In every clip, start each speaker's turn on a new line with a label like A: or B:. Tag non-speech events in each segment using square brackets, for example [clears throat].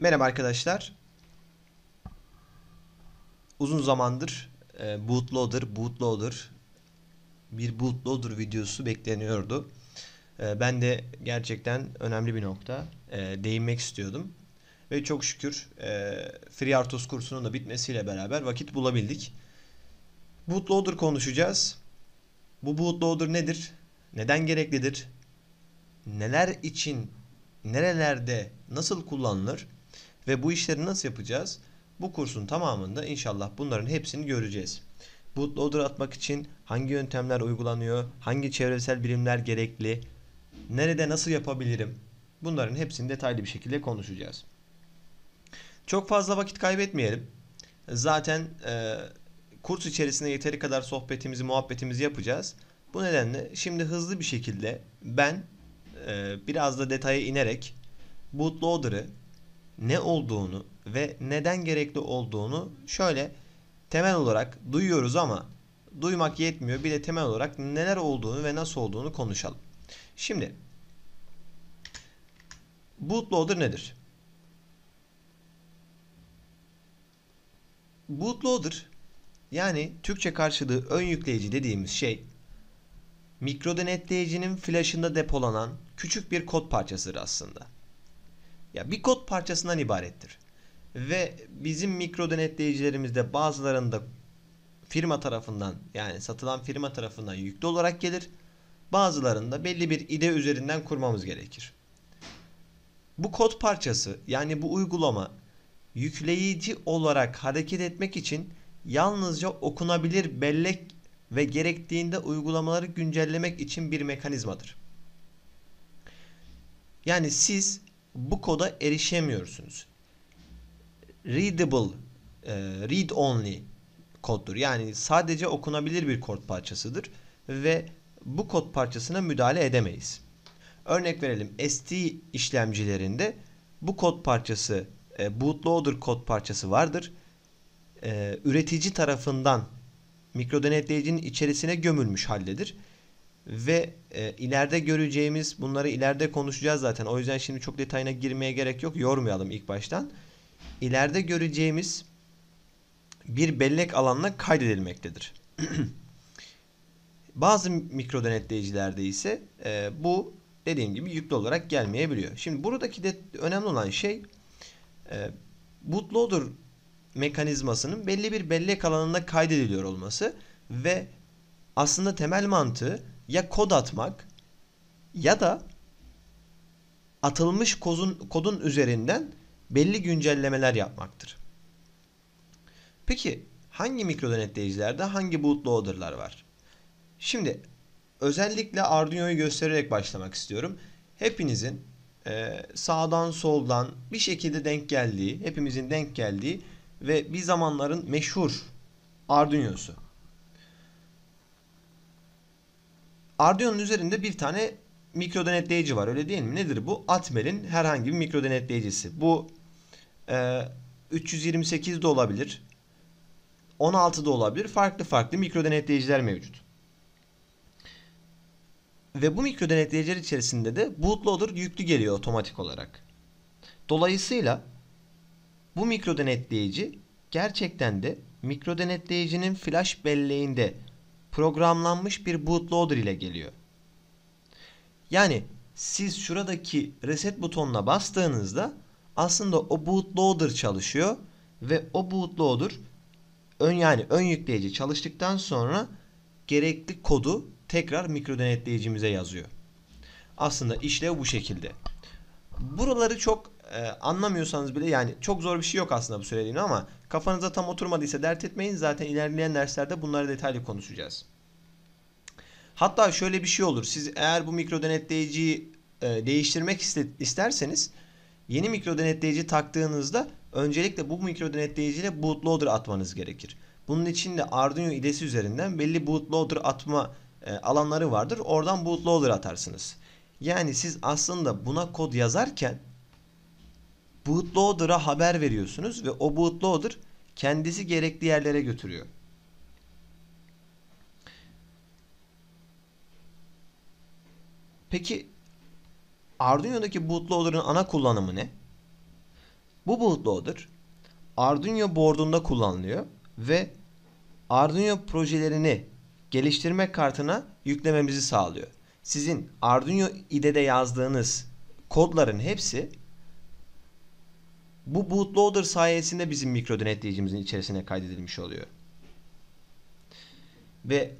A: Merhaba arkadaşlar. Uzun zamandır e, bootloader, bootloader bir bootloader videosu bekleniyordu. E, ben de gerçekten önemli bir nokta e, değinmek istiyordum. Ve çok şükür e, FreeRTOS kursunun da bitmesiyle beraber vakit bulabildik. Bootloader konuşacağız. Bu bootloader nedir? Neden gereklidir? Neler için, nerelerde, nasıl kullanılır? Ve bu işleri nasıl yapacağız? Bu kursun tamamında inşallah bunların hepsini göreceğiz. Bootloader atmak için hangi yöntemler uygulanıyor? Hangi çevresel bilimler gerekli? Nerede nasıl yapabilirim? Bunların hepsini detaylı bir şekilde konuşacağız. Çok fazla vakit kaybetmeyelim. Zaten e, kurs içerisinde yeteri kadar sohbetimizi, muhabbetimizi yapacağız. Bu nedenle şimdi hızlı bir şekilde ben e, biraz da detaya inerek bootloader'ı ne olduğunu ve neden gerekli olduğunu şöyle temel olarak duyuyoruz ama duymak yetmiyor. Bir de temel olarak neler olduğunu ve nasıl olduğunu konuşalım. Şimdi bootloader nedir? Bootloader yani Türkçe karşılığı ön yükleyici dediğimiz şey mikro denetleyicinin flashında depolanan küçük bir kod parçasıdır aslında ya bir kod parçasından ibarettir. Ve bizim mikro denetleyicilerimizde bazılarında firma tarafından yani satılan firma tarafından yüklü olarak gelir. Bazılarında belli bir ide üzerinden kurmamız gerekir. Bu kod parçası yani bu uygulama yükleyici olarak hareket etmek için yalnızca okunabilir bellek ve gerektiğinde uygulamaları güncellemek için bir mekanizmadır. Yani siz bu koda erişemiyorsunuz. Readable, e, read only koddur. Yani sadece okunabilir bir kod parçasıdır ve bu kod parçasına müdahale edemeyiz. Örnek verelim ST işlemcilerinde bu kod parçası e, bootloader kod parçası vardır. E, üretici tarafından mikro denetleyicinin içerisine gömülmüş haldedir ve e, ileride göreceğimiz bunları ileride konuşacağız zaten. O yüzden şimdi çok detayına girmeye gerek yok. Yormayalım ilk baştan. İleride göreceğimiz bir bellek alanına kaydedilmektedir. [clears throat] Bazı mikro denetleyicilerde ise e, bu dediğim gibi yüklü olarak gelmeyebiliyor. Şimdi buradaki de önemli olan şey e, bootloader mekanizmasının belli bir bellek alanında kaydediliyor olması ve aslında temel mantığı ya kod atmak ya da atılmış kozun, kodun üzerinden belli güncellemeler yapmaktır. Peki hangi mikro denetleyicilerde hangi bootloader'lar var? Şimdi özellikle Arduino'yu göstererek başlamak istiyorum. Hepinizin e, sağdan soldan bir şekilde denk geldiği, hepimizin denk geldiği ve bir zamanların meşhur Arduino'su Arduino'nun üzerinde bir tane mikro denetleyici var öyle değil mi? Nedir bu? Atmel'in herhangi bir mikro denetleyicisi. Bu e, 328 de olabilir. 16 da olabilir. Farklı farklı mikro denetleyiciler mevcut. Ve bu mikro denetleyiciler içerisinde de bootloader yüklü geliyor otomatik olarak. Dolayısıyla bu mikro denetleyici gerçekten de mikro denetleyicinin flash belleğinde programlanmış bir bootloader ile geliyor. Yani siz şuradaki reset butonuna bastığınızda aslında o bootloader çalışıyor ve o bootloader ön yani ön yükleyici çalıştıktan sonra gerekli kodu tekrar mikro denetleyicimize yazıyor. Aslında işlev bu şekilde. Buraları çok e, anlamıyorsanız bile yani çok zor bir şey yok aslında bu söylediğim ama Kafanıza tam oturmadıysa dert etmeyin. Zaten ilerleyen derslerde bunları detaylı konuşacağız. Hatta şöyle bir şey olur. Siz eğer bu mikro denetleyiciyi e, değiştirmek isterseniz yeni mikro denetleyici taktığınızda öncelikle bu mikro denetleyiciyle bootloader atmanız gerekir. Bunun için de Arduino IDE'si üzerinden belli bootloader atma e, alanları vardır. Oradan bootloader atarsınız. Yani siz aslında buna kod yazarken bootloader'a haber veriyorsunuz ve o bootloader kendisi gerekli yerlere götürüyor. Peki Arduino'daki bootloader'ın ana kullanımı ne? Bu bootloader Arduino board'unda kullanılıyor ve Arduino projelerini geliştirme kartına yüklememizi sağlıyor. Sizin Arduino IDE'de yazdığınız kodların hepsi bu bootloader sayesinde bizim mikro denetleyicimizin içerisine kaydedilmiş oluyor. Ve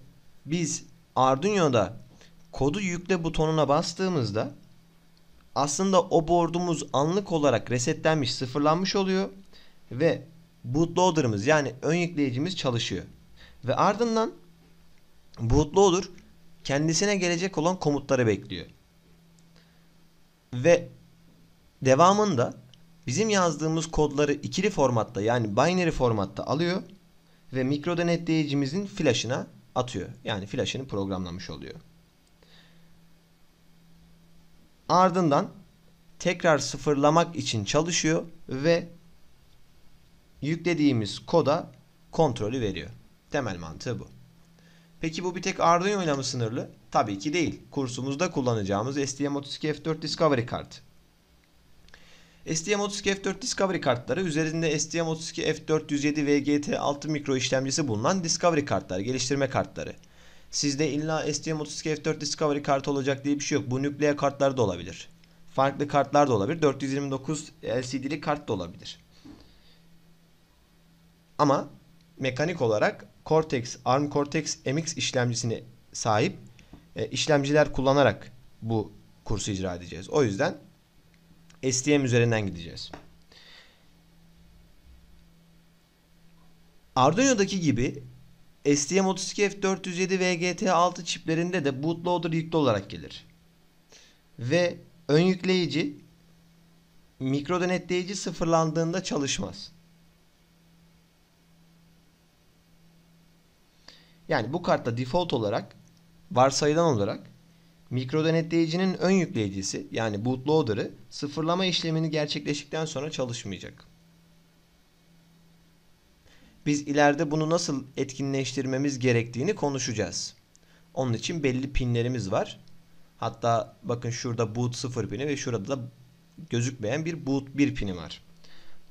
A: biz Arduino'da kodu yükle butonuna bastığımızda aslında o board'umuz anlık olarak resetlenmiş, sıfırlanmış oluyor ve bootloader'ımız yani ön yükleyicimiz çalışıyor. Ve ardından bootloader kendisine gelecek olan komutları bekliyor. Ve devamında Bizim yazdığımız kodları ikili formatta yani binary formatta alıyor ve mikro denetleyicimizin flash'ına atıyor. Yani flash'ını programlamış oluyor. Ardından tekrar sıfırlamak için çalışıyor ve yüklediğimiz koda kontrolü veriyor. Temel mantığı bu. Peki bu bir tek Arduino ile mi sınırlı? Tabii ki değil. Kursumuzda kullanacağımız STM32F4 Discovery kartı. STM32F4 Discovery kartları üzerinde STM32F407VGT 6 mikro işlemcisi bulunan Discovery kartlar, geliştirme kartları. Sizde illa STM32F4 Discovery kart olacak diye bir şey yok. Bu nükleer kartlar da olabilir. Farklı kartlar da olabilir. 429 LCD'li kart da olabilir. Ama mekanik olarak Cortex, ARM Cortex MX işlemcisine sahip e, işlemciler kullanarak bu kursu icra edeceğiz. O yüzden STM üzerinden gideceğiz. Arduino'daki gibi STM32F407 VGT6 çiplerinde de bootloader yüklü olarak gelir. Ve ön yükleyici mikro denetleyici sıfırlandığında çalışmaz. Yani bu kartta default olarak varsayılan olarak mikro denetleyicinin ön yükleyicisi yani bootloader'ı sıfırlama işlemini gerçekleştikten sonra çalışmayacak. Biz ileride bunu nasıl etkinleştirmemiz gerektiğini konuşacağız. Onun için belli pinlerimiz var. Hatta bakın şurada boot 0 pini ve şurada da gözükmeyen bir boot 1 pini var.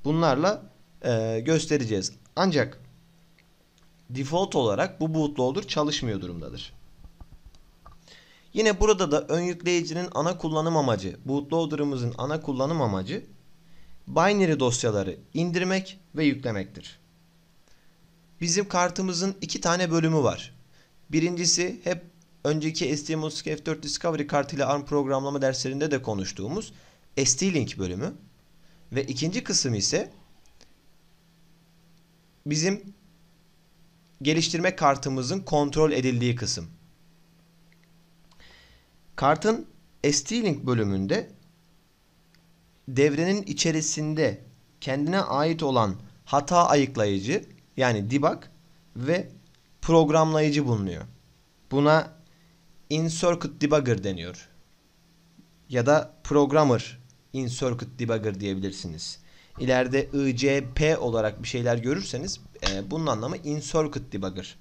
A: Bunlarla e, göstereceğiz. Ancak default olarak bu bootloader çalışmıyor durumdadır. Yine burada da ön yükleyicinin ana kullanım amacı, bootloader'ımızın ana kullanım amacı binary dosyaları indirmek ve yüklemektir. Bizim kartımızın iki tane bölümü var. Birincisi hep önceki STM32 F4 Discovery kart ile ARM programlama derslerinde de konuştuğumuz ST-Link bölümü. Ve ikinci kısım ise bizim geliştirme kartımızın kontrol edildiği kısım. Kartın ST-Link bölümünde devrenin içerisinde kendine ait olan hata ayıklayıcı yani debug ve programlayıcı bulunuyor. Buna in-circuit debugger deniyor. Ya da programmer in-circuit debugger diyebilirsiniz. İleride ICP olarak bir şeyler görürseniz e, bunun anlamı in-circuit debugger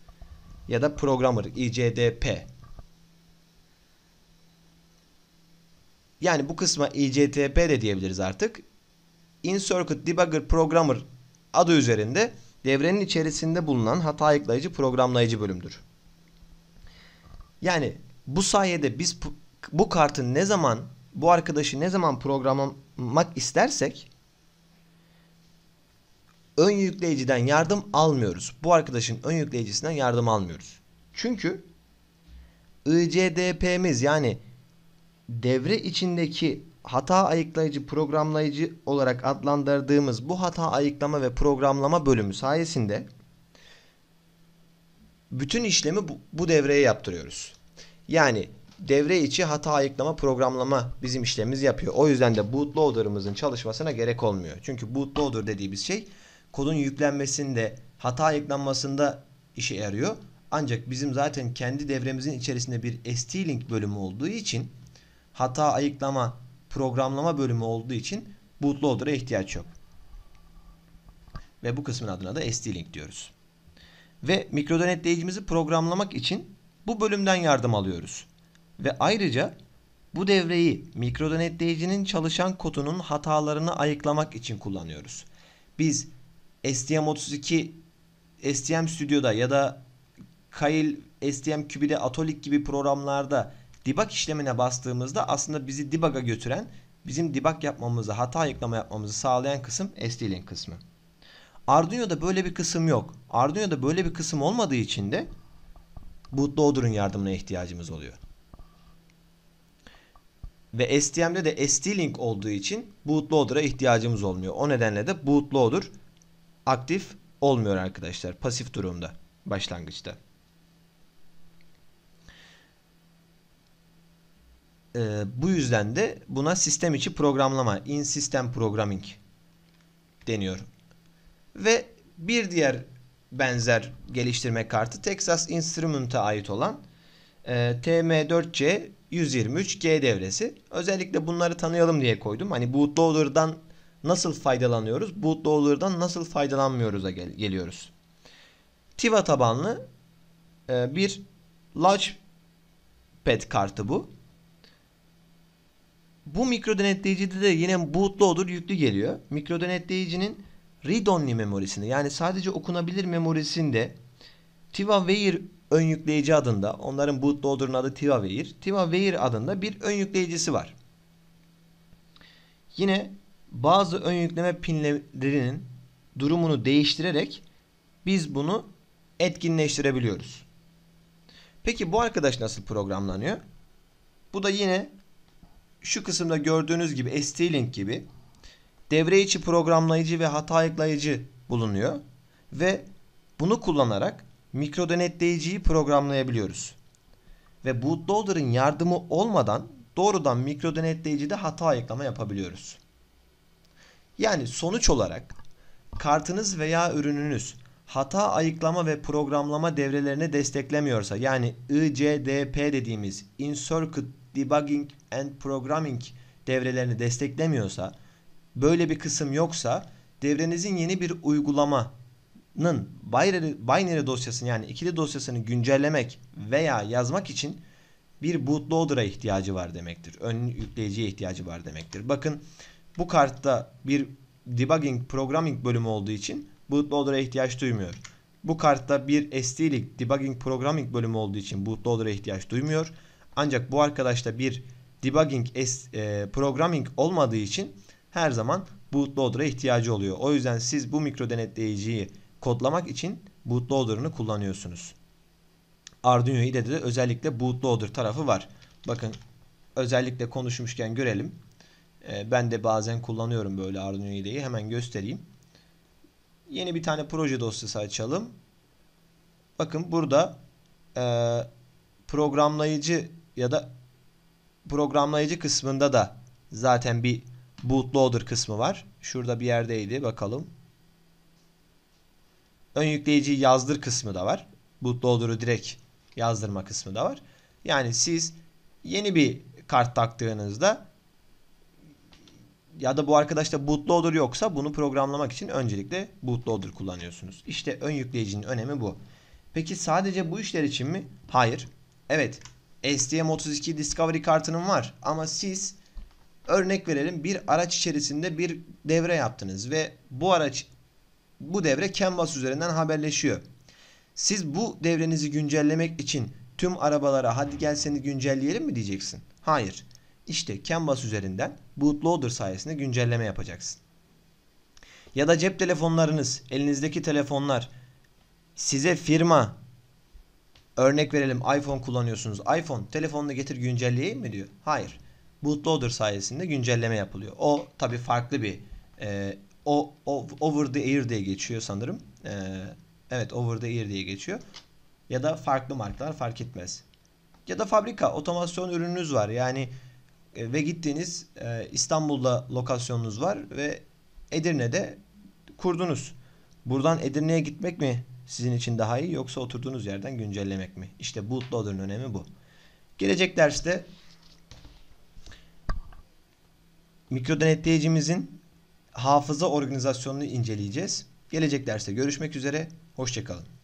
A: ya da programmer ICDP Yani bu kısma ICTP e de diyebiliriz artık. In-Circuit Debugger Programmer adı üzerinde devrenin içerisinde bulunan hata ayıklayıcı programlayıcı bölümdür. Yani bu sayede biz bu kartı ne zaman bu arkadaşı ne zaman programlamak istersek ön yükleyiciden yardım almıyoruz. Bu arkadaşın ön yükleyicisinden yardım almıyoruz. Çünkü ICDP'miz yani devre içindeki hata ayıklayıcı programlayıcı olarak adlandırdığımız bu hata ayıklama ve programlama bölümü sayesinde bütün işlemi bu, bu devreye yaptırıyoruz. Yani devre içi hata ayıklama programlama bizim işlemimiz yapıyor. O yüzden de bootloader'ımızın çalışmasına gerek olmuyor. Çünkü bootloader dediğimiz şey kodun yüklenmesinde hata ayıklanmasında işe yarıyor. Ancak bizim zaten kendi devremizin içerisinde bir ST-Link bölümü olduğu için hata ayıklama, programlama bölümü olduğu için bootloader'a ihtiyaç yok. Ve bu kısmın adına da ST-Link diyoruz. Ve mikro denetleyicimizi programlamak için bu bölümden yardım alıyoruz. Ve ayrıca bu devreyi mikro denetleyicinin çalışan kodunun hatalarını ayıklamak için kullanıyoruz. Biz STM32 STM Studio'da ya da Kail, STM Cube'de, Atolik gibi programlarda debug işlemine bastığımızda aslında bizi debug'a götüren, bizim debug yapmamızı, hata ayıklama yapmamızı sağlayan kısım SDLink kısmı. Arduino'da böyle bir kısım yok. Arduino'da böyle bir kısım olmadığı için de bootloader'ın yardımına ihtiyacımız oluyor. Ve STM'de de ST-Link olduğu için bootloader'a ihtiyacımız olmuyor. O nedenle de bootloader aktif olmuyor arkadaşlar pasif durumda başlangıçta. E, bu yüzden de buna sistem içi programlama, in system programming deniyor. Ve bir diğer benzer geliştirme kartı Texas Instruments'a ait olan e, TM4C 123G devresi. Özellikle bunları tanıyalım diye koydum. Hani bootloader'dan nasıl faydalanıyoruz? Bootloader'dan nasıl faydalanmıyoruz'a gel geliyoruz. Tiva tabanlı e, bir Launchpad kartı bu bu mikro denetleyicide de yine bootlu olur yüklü geliyor. Mikro denetleyicinin read-only memorisinde yani sadece okunabilir memorisinde TivaWare ön yükleyici adında onların bootloader'ın adı TivaWare. TivaWare adında bir ön yükleyicisi var. Yine bazı ön yükleme pinlerinin durumunu değiştirerek biz bunu etkinleştirebiliyoruz. Peki bu arkadaş nasıl programlanıyor? Bu da yine şu kısımda gördüğünüz gibi ST-Link gibi devre içi programlayıcı ve hata ayıklayıcı bulunuyor ve bunu kullanarak mikro denetleyiciyi programlayabiliyoruz. Ve bootloader'ın yardımı olmadan doğrudan mikro denetleyicide hata ayıklama yapabiliyoruz. Yani sonuç olarak kartınız veya ürününüz hata ayıklama ve programlama devrelerini desteklemiyorsa yani ICDP dediğimiz in-circuit debugging and programming devrelerini desteklemiyorsa, böyle bir kısım yoksa devrenizin yeni bir uygulamanın binary, binary dosyasını yani ikili dosyasını güncellemek veya yazmak için bir bootloader'a ihtiyacı var demektir. Ön yükleyiciye ihtiyacı var demektir. Bakın bu kartta bir debugging programming bölümü olduğu için bootloader'a ihtiyaç duymuyor. Bu kartta bir SDlik debugging programming bölümü olduğu için bootloader'a ihtiyaç duymuyor. Ancak bu arkadaşta bir debugging e, programming olmadığı için her zaman bootloader'a ihtiyacı oluyor. O yüzden siz bu mikro denetleyiciyi kodlamak için bootloader'ını kullanıyorsunuz. Arduino IDE'de de özellikle bootloader tarafı var. Bakın özellikle konuşmuşken görelim. E, ben de bazen kullanıyorum böyle Arduino IDE'yi. Hemen göstereyim. Yeni bir tane proje dosyası açalım. Bakın burada e, programlayıcı ya da programlayıcı kısmında da zaten bir bootloader kısmı var. Şurada bir yerdeydi bakalım. Ön yükleyici yazdır kısmı da var. Bootloader'ı direkt yazdırma kısmı da var. Yani siz yeni bir kart taktığınızda ya da bu arkadaşta bootloader yoksa bunu programlamak için öncelikle bootloader kullanıyorsunuz. İşte ön yükleyicinin önemi bu. Peki sadece bu işler için mi? Hayır. Evet STM32 Discovery kartının var ama siz örnek verelim bir araç içerisinde bir devre yaptınız ve bu araç bu devre CAN üzerinden haberleşiyor. Siz bu devrenizi güncellemek için tüm arabalara hadi gel seni güncelleyelim mi diyeceksin? Hayır. İşte CAN üzerinden bootloader sayesinde güncelleme yapacaksın. Ya da cep telefonlarınız, elinizdeki telefonlar size firma Örnek verelim iPhone kullanıyorsunuz. iPhone telefonunu getir güncelleyeyim mi diyor. Hayır. Bootloader sayesinde güncelleme yapılıyor. O tabii farklı bir e, o, o over the air diye geçiyor sanırım. E, evet over the air diye geçiyor. Ya da farklı markalar fark etmez. Ya da fabrika otomasyon ürününüz var. Yani e, ve gittiğiniz e, İstanbul'da lokasyonunuz var ve Edirne'de kurdunuz. Buradan Edirne'ye gitmek mi sizin için daha iyi yoksa oturduğunuz yerden güncellemek mi? İşte bootloader'ın önemi bu. Gelecek derste mikro denetleyicimizin hafıza organizasyonunu inceleyeceğiz. Gelecek derste görüşmek üzere. Hoşçakalın.